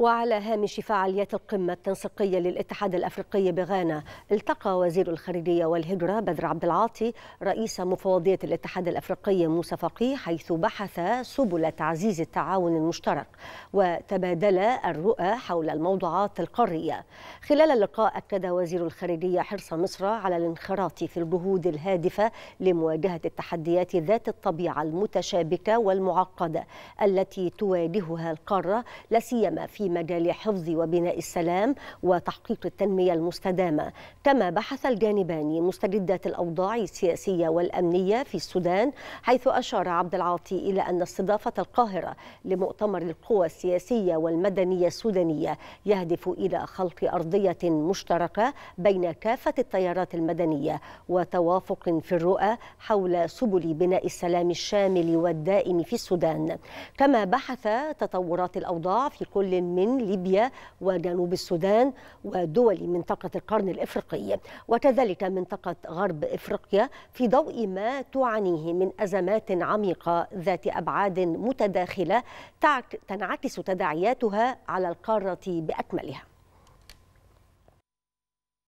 وعلى هامش فعاليات القمة التنسيقية للاتحاد الأفريقي بغانا التقى وزير الخارجية والهجرة بدر عبد العاطي رئيس مفوضية الاتحاد الأفريقي موسى فقيه حيث بحث سبل تعزيز التعاون المشترك وتبادل الرؤى حول الموضوعات القارية خلال اللقاء أكد وزير الخارجية حرص مصر على الانخراط في الجهود الهادفة لمواجهة التحديات ذات الطبيعة المتشابكة والمعقدة التي تواجهها القارة لا سيما في مجال حفظ وبناء السلام وتحقيق التنمية المستدامة كما بحث الجانبان مستجدات الأوضاع السياسية والأمنية في السودان حيث أشار عبد العاطي إلى أن استضافة القاهرة لمؤتمر القوى السياسية والمدنية السودانية يهدف إلى خلق أرضية مشتركة بين كافة التيارات المدنية وتوافق في الرؤى حول سبل بناء السلام الشامل والدائم في السودان كما بحث تطورات الأوضاع في كل من ليبيا وجنوب السودان ودول منطقة القرن الإفريقي وكذلك منطقة غرب إفريقيا في ضوء ما تعانيه من أزمات عميقة ذات أبعاد متداخلة تنعكس تداعياتها على القارة بأكملها